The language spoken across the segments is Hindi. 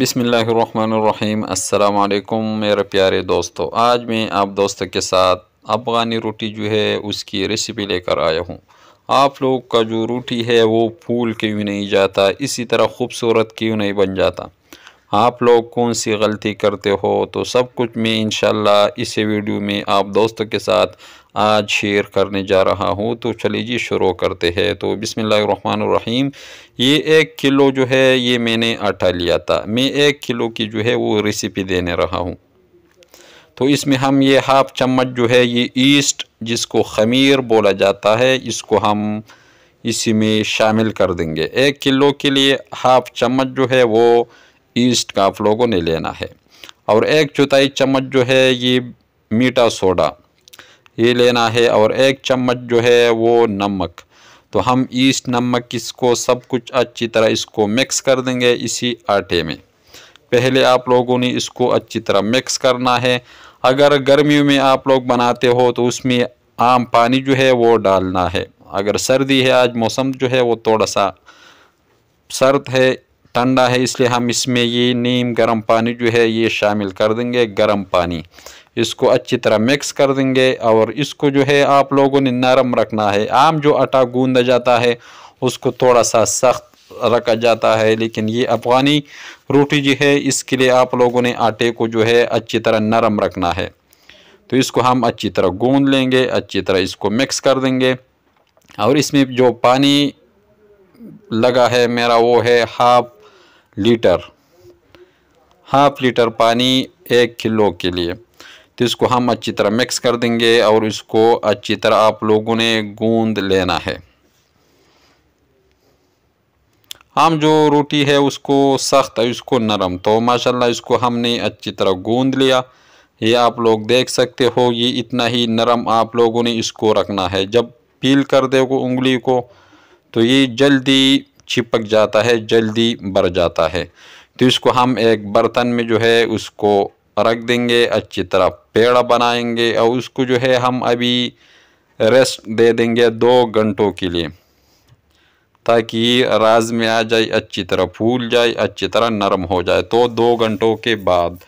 बिसमीम अल्लाम मेरे प्यारे दोस्तों आज मैं आप दोस्तों के साथ अफ़गानी रोटी जो है उसकी रेसिपी लेकर आया हूँ आप लोग का जो रोटी है वो फूल क्यों नहीं जाता इसी तरह खूबसूरत क्यों नहीं बन जाता आप लोग कौन सी गलती करते हो तो सब कुछ मैं इन इसी वीडियो में आप दोस्तों के साथ आज शेयर करने जा रहा हूँ तो चलिए जी शुरू करते हैं तो बिसमीम ये एक किलो जो है ये मैंने आटा लिया था मैं एक किलो की जो है वो रेसिपी देने रहा हूँ तो इसमें हम ये हाफ चम्मच जो है ये ईस्ट जिसको खमीर बोला जाता है इसको हम इसी में शामिल कर देंगे एक किलो के लिए हाफ चम्मच जो है वो ईस्ट का आप लोगों ने लेना है और एक चौथाई चम्मच जो है ये मीठा सोडा ये लेना है और एक चम्मच जो है वो नमक तो हम ईस्ट नमक इसको सब कुछ अच्छी तरह इसको मिक्स कर देंगे इसी आटे में पहले आप लोगों ने इसको अच्छी तरह मिक्स करना है अगर गर्मियों में आप लोग बनाते हो तो उसमें आम पानी जो है वो डालना है अगर सर्दी है आज मौसम जो है वो थोड़ा सा सर्द है ठंडा है इसलिए हम इसमें ये नीम गर्म पानी जो है ये शामिल कर देंगे गर्म पानी इसको अच्छी तरह मिक्स कर देंगे और इसको जो है आप लोगों ने नरम रखना है आम जो आटा गूंदा जाता है उसको थोड़ा सा सख्त रखा जाता है लेकिन ये अफ़गानी रोटी जो है इसके लिए आप लोगों ने आटे को जो है अच्छी तरह नरम रखना है तो इसको हम अच्छी तरह गूंद लेंगे अच्छी तरह इसको मिक्स कर देंगे और इसमें जो पानी लगा है मेरा वो है हाफ लीटर हाफ लीटर पानी एक किलो के लिए तो इसको हम अच्छी तरह मिक्स कर देंगे और इसको अच्छी तरह आप लोगों ने गूंद लेना है हम जो रोटी है उसको सख्त है उसको नरम तो माशाल्लाह इसको हमने अच्छी तरह गूंद लिया ये आप लोग देख सकते हो ये इतना ही नरम आप लोगों ने इसको रखना है जब पील कर दे उंगली को तो ये जल्दी चिपक जाता है जल्दी भर जाता है तो इसको हम एक बर्तन में जो है उसको रख देंगे अच्छी तरह पेड़ा बनाएंगे और उसको जो है हम अभी रेस्ट दे देंगे दो घंटों के लिए ताकि राज में आ जाए अच्छी तरह फूल जाए अच्छी तरह नरम हो जाए तो दो घंटों के बाद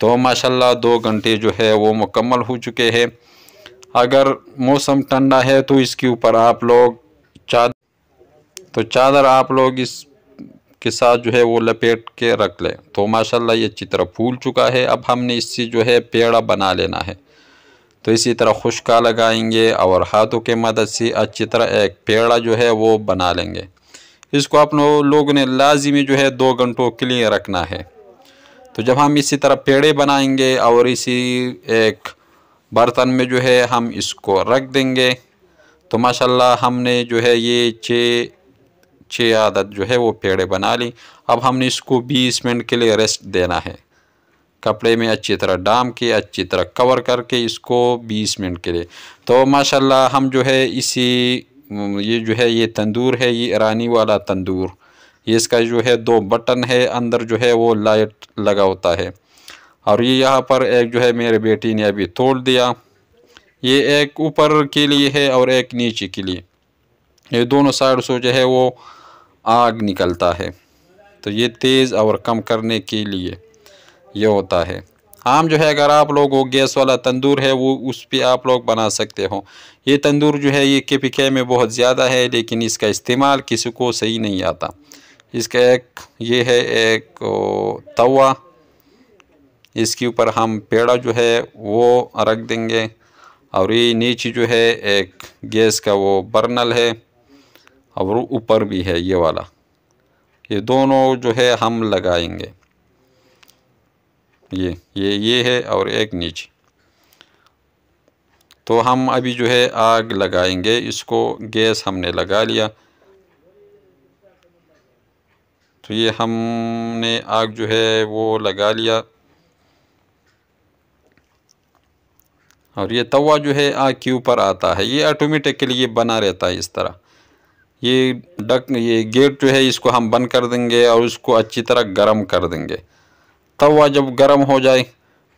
तो माशाल्लाह दो घंटे जो है वो मुकम्मल हो चुके हैं अगर मौसम ठंडा है तो इसके ऊपर आप लोग चादर तो चादर आप लोग इस के साथ जो है वो लपेट के रख लें तो माशाल्लाह ये चित्र फूल चुका है अब हमने इससे जो है पेड़ा बना लेना है तो इसी तरह खुशका लगाएंगे और हाथों के मदद से अच्छी तरह एक पेड़ा जो है वो बना लेंगे इसको आप लोगों ने लाजिमी जो है दो घंटों के लिए रखना है तो जब हम इसी तरह पेड़े बनाएंगे और इसी एक बर्तन में जो है हम इसको रख देंगे तो माशाल्लाह हमने जो है ये छः छः आदत जो है वो पेड़े बना ली अब हमने इसको बीस मिनट के लिए रेस्ट देना है कपड़े में अच्छी तरह डाम के अच्छी तरह कवर करके इसको 20 मिनट के लिए तो माशाल्लाह हम जो है इसी ये जो है ये तंदूर है ये ईरानी वाला तंदूर ये इसका जो है दो बटन है अंदर जो है वो लाइट लगा होता है और ये यहाँ पर एक जो है मेरे बेटी ने अभी तोड़ दिया ये एक ऊपर के लिए है और एक नीचे के लिए ये दोनों साइड से जो है वो आग निकलता है तो ये तेज़ और कम करने के लिए ये होता है आम जो है अगर आप लोग वो गैस वाला तंदूर है वो उस पर आप लोग बना सकते हो ये तंदूर जो है ये के के में बहुत ज़्यादा है लेकिन इसका इस्तेमाल किसी को सही नहीं आता इसका एक ये है एक तवा इसके ऊपर हम पेड़ा जो है वो रख देंगे और ये नीचे जो है एक गैस का वो बर्नल है और ऊपर भी है ये वाला ये दोनों जो है हम लगाएंगे ये ये ये है और एक नीचे तो हम अभी जो है आग लगाएंगे इसको गैस हमने लगा लिया तो ये हमने आग जो है वो लगा लिया और ये तवा जो है आग के ऊपर आता है ये ऑटोमेटिकली बना रहता है इस तरह ये डक ये गेट जो है इसको हम बंद कर देंगे और उसको अच्छी तरह गर्म कर देंगे तवा जब गर्म हो जाए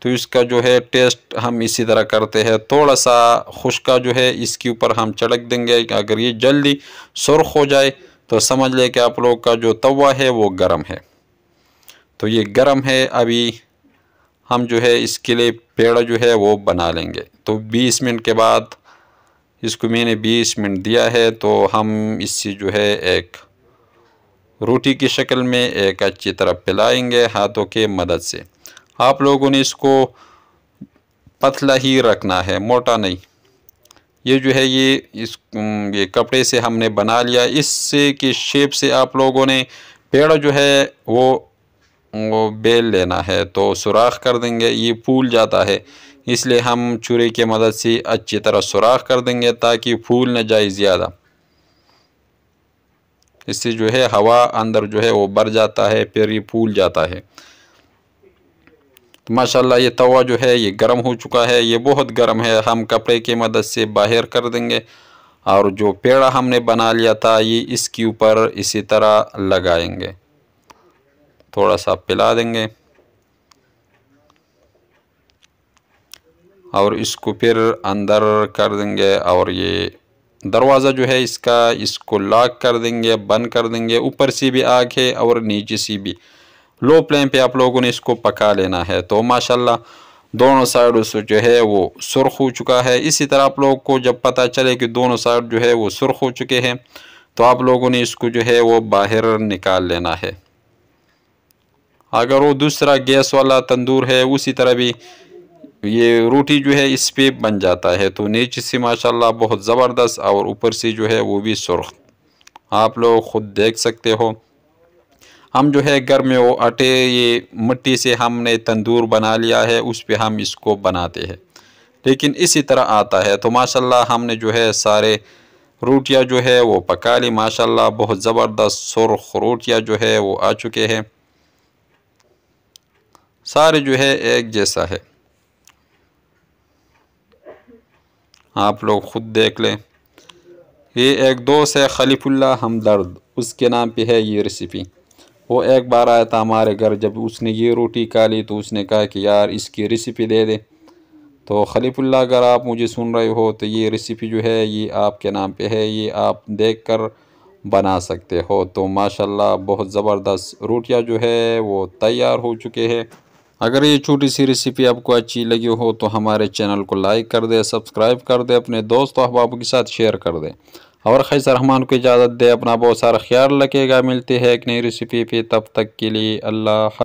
तो इसका जो है टेस्ट हम इसी तरह करते हैं थोड़ा सा खुशका जो है इसके ऊपर हम चढ़क देंगे अगर ये जल्दी सुर्ख हो जाए तो समझ लें कि आप लोग का जो तवा है वो गर्म है तो ये गर्म है अभी हम जो है इसके लिए पेड़ा जो है वो बना लेंगे तो 20 मिनट के बाद इसको मैंने बीस मिनट दिया है तो हम इससे जो है एक रोटी की शक्ल में एक अच्छी तरह पिलाएंगे हाथों के मदद से आप लोगों ने इसको पतला ही रखना है मोटा नहीं ये जो है ये इस ये कपड़े से हमने बना लिया इससे कि शेप से आप लोगों ने पेड़ जो है वो वो बेल लेना है तो सुराख कर देंगे ये फूल जाता है इसलिए हम चूरे की मदद से अच्छी तरह सुराख कर देंगे ताकि फूल न जाए ज़्यादा इससे जो है हवा अंदर जो है वो भर जाता है फिर ये फूल जाता है तो माशाल्लाह ये तवा जो है ये गर्म हो चुका है ये बहुत गर्म है हम कपड़े की मदद से बाहर कर देंगे और जो पेड़ा हमने बना लिया था ये इसके ऊपर इसी तरह लगाएंगे थोड़ा सा पिला देंगे और इसको फिर अंदर कर देंगे और ये दरवाज़ा जो है इसका इसको लॉक कर देंगे बंद कर देंगे ऊपर से भी आग है और नीचे से भी लो फ्लेम पे आप लोगों ने इसको पका लेना है तो माशाल्लाह दोनों साइड से जो है वो सुर्ख हो चुका है इसी तरह आप लोगों को जब पता चले कि दोनों साइड जो है वो सुर्ख हो चुके हैं तो आप लोगों ने इसको जो है वो बाहर निकाल लेना है अगर वो दूसरा गैस वाला तंदूर है उसी तरह भी ये रोटी जो है इस पर बन जाता है तो नीचे से माशाल्लाह बहुत ज़बरदस्त और ऊपर से जो है वो भी सुर्ख आप लोग ख़ुद देख सकते हो हम जो है घर में वो आटे ये मिट्टी से हमने तंदूर बना लिया है उस पर हम इसको बनाते हैं लेकिन इसी तरह आता है तो माशाल्लाह हमने जो है सारे रोटियां जो है वो पका ली माशाल्लाह बहुत ज़बरदस्त सुरख रोटियाँ जो है वो आ चुके हैं सारे जो है एक जैसा है आप लोग ख़ुद देख लें ये एक दोस्त है खलीफुल्ला हमदर्द उसके नाम पे है ये रेसिपी वो एक बार आया था हमारे घर जब उसने ये रोटी खा ली तो उसने कहा कि यार इसकी रेसिपी दे दे तो खलीफुल्ला अगर आप मुझे सुन रहे हो तो ये रेसिपी जो है ये आपके नाम पे है ये आप देख कर बना सकते हो तो माशाल्लाह बहुत ज़बरदस्त रोटियां जो है वो तैयार हो चुके हैं अगर ये छोटी सी रेसिपी आपको अच्छी लगी हो तो हमारे चैनल को लाइक कर दे सब्सक्राइब कर दे अपने दोस्तों अहबाबों के साथ शेयर कर दे और खैस रहमान को इजाज़त दे अपना बहुत सारा ख्याल रखेगा मिलती है एक नई रेसिपी पे तब तक के लिए अल्लाह